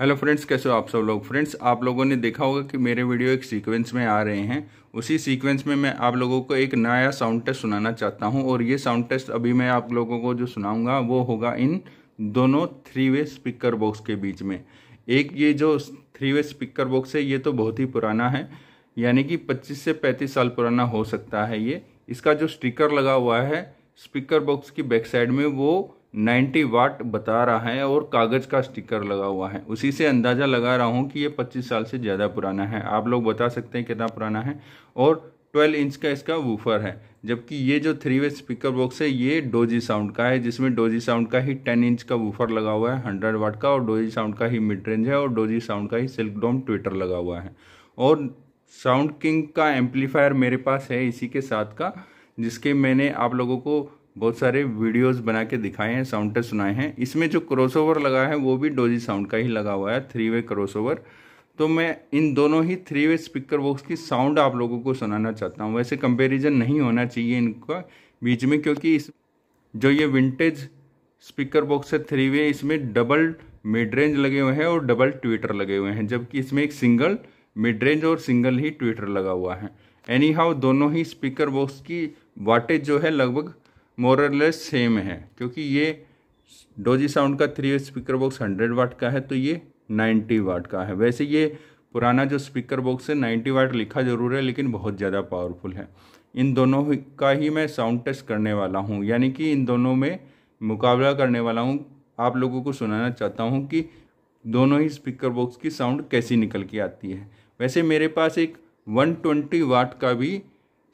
hello friends कैसे हो आप सब लोग फ्रेंड्स आप लोगों ने देखा होगा कि मेरे वीडियो एक सीक्वेंस में आ रहे हैं उसी सीक्वेंस में मैं आप लोगों को एक नया साउंड टेस्ट सुनाना चाहता हूं और ये साउंड टेस्ट अभी मैं आप लोगों को जो सुनाऊंगा वो होगा इन दोनों थ्री वे स्पीकर बॉक्स के बीच में एक ये जो थ्री वे स्पीकर बॉक्स है ये तो बहुत ही पुराना है यानी कि पच्चीस से पैंतीस साल पुराना हो सकता है ये इसका जो स्टिकर लगा हुआ है स्पीकर बॉक्स की बैक साइड में वो नाइन्टी वाट बता रहा है और कागज़ का स्टिकर लगा हुआ है उसी से अंदाज़ा लगा रहा हूँ कि ये पच्चीस साल से ज़्यादा पुराना है आप लोग बता सकते हैं कितना पुराना है और 12 इंच का इसका वूफर है जबकि ये जो थ्री वे स्पीकर बॉक्स है ये डोजी साउंड का है जिसमें डोजी साउंड का ही 10 इंच का वूफर लगा हुआ है 100 वाट का और डोजी साउंड का ही मिड रेंज है और डोजी साउंड का ही सिल्क डोम ट्विटर लगा हुआ है और साउंड किंग का एम्पलीफायर मेरे पास है इसी के साथ का जिसके मैंने आप लोगों को बहुत सारे वीडियोस बना के दिखाए हैं साउंड टेस्ट सुनाए हैं इसमें जो क्रॉसओवर लगा है वो भी डोजी साउंड का ही लगा हुआ है थ्री वे क्रॉसओवर तो मैं इन दोनों ही थ्री वे स्पीकर बॉक्स की साउंड आप लोगों को सुनाना चाहता हूँ वैसे कंपेरिजन नहीं होना चाहिए इनका बीच में क्योंकि इस जो ये विंटेज स्पीकर बॉक्स है थ्री वे इसमें डबल मिड रेंज लगे हुए हैं और डबल ट्विटर लगे हुए हैं जबकि इसमें एक सिंगल मिड रेंज और सिंगल ही ट्विटर लगा हुआ है एनी हाउ दोनों ही स्पीकर बॉक्स की वाटेज जो है लगभग मोरलेस सेम है क्योंकि ये डोजी साउंड का three speaker box hundred watt का है तो ये नाइन्टी वाट का है वैसे ये पुराना जो स्पीकर बॉक्स है नाइन्टी वाट लिखा ज़रूर है लेकिन बहुत ज़्यादा पावरफुल है इन दोनों का ही मैं साउंड टेस्ट करने वाला हूँ यानी कि इन दोनों में मुकाबला करने वाला हूँ आप लोगों को सुनाना चाहता हूँ कि दोनों ही स्पीकर बॉक्स की साउंड कैसी निकल के आती है वैसे मेरे पास एक 120 वाट का भी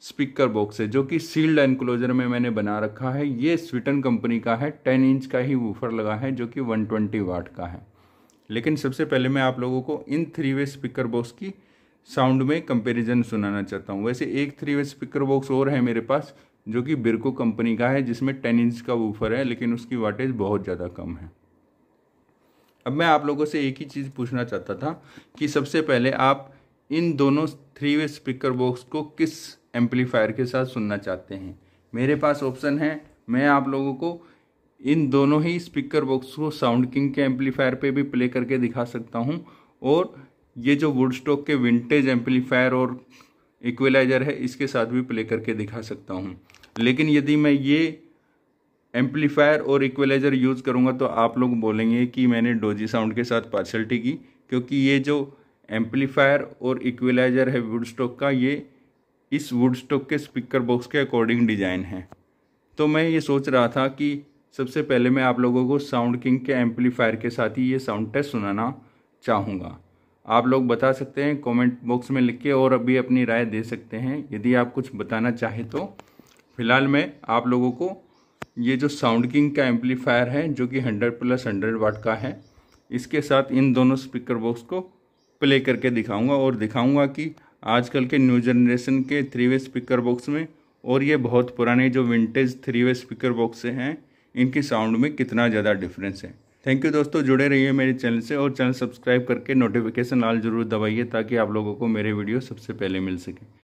स्पीकर बॉक्स है जो कि सील्ड एनक्लोजर में मैंने बना रखा है ये स्वीटन कंपनी का है टेन इंच का ही वूफर लगा है जो कि वन ट्वेंटी वाट का है लेकिन सबसे पहले मैं आप लोगों को इन थ्री वे स्पीकर बॉक्स की साउंड में कंपैरिजन सुनाना चाहता हूँ वैसे एक थ्री वे स्पीकर बॉक्स और है मेरे पास जो कि बिरको कंपनी का है जिसमें टेन इंच का वूफर है लेकिन उसकी वाटेज बहुत ज़्यादा कम है अब मैं आप लोगों से एक ही चीज़ पूछना चाहता था कि सबसे पहले आप इन दोनों थ्री वे स्पीकर बॉक्स को किस एम्पलीफायर के साथ सुनना चाहते हैं मेरे पास ऑप्शन है मैं आप लोगों को इन दोनों ही स्पीकर बॉक्स को साउंड किंग के एम्पलीफायर पे भी प्ले करके दिखा सकता हूँ और ये जो वुड स्टॉक के विंटेज एम्पलीफायर और इक्वलाइजर है इसके साथ भी प्ले करके दिखा सकता हूँ लेकिन यदि मैं ये एम्पलीफायर और इक्वलाइजर यूज़ करूँगा तो आप लोग बोलेंगे कि मैंने डोजी साउंड के साथ पार्सल्टी की क्योंकि ये जो एम्पलीफायर और इक्वलाइजर है वुडस्टॉक का ये इस वुडस्टॉक के स्पीकर बॉक्स के अकॉर्डिंग डिज़ाइन है तो मैं ये सोच रहा था कि सबसे पहले मैं आप लोगों को साउंड किंग के एम्पलीफायर के साथ ही ये साउंड टेस्ट सुनाना चाहूँगा आप लोग बता सकते हैं कमेंट बॉक्स में लिख के और अभी अपनी राय दे सकते हैं यदि आप कुछ बताना चाहें तो फिलहाल मैं आप लोगों को ये जो साउंड किंग का एम्पलीफायर है जो कि 100 प्लस 100 वाट का है इसके साथ इन दोनों स्पीकर बॉक्स को प्ले करके दिखाऊंगा और दिखाऊंगा कि आजकल के न्यू जनरेशन के थ्री वे स्पीकर बॉक्स में और ये बहुत पुराने जो vintage three way speaker box हैं इनकी साउंड में कितना ज़्यादा डिफरेंस है थैंक यू दोस्तों जुड़े रहिए मेरे चैनल से और चैनल सब्सक्राइब करके नोटिफिकेशन लाल जरूर दबाइए ताकि आप लोगों को मेरे वीडियो सबसे पहले मिल सके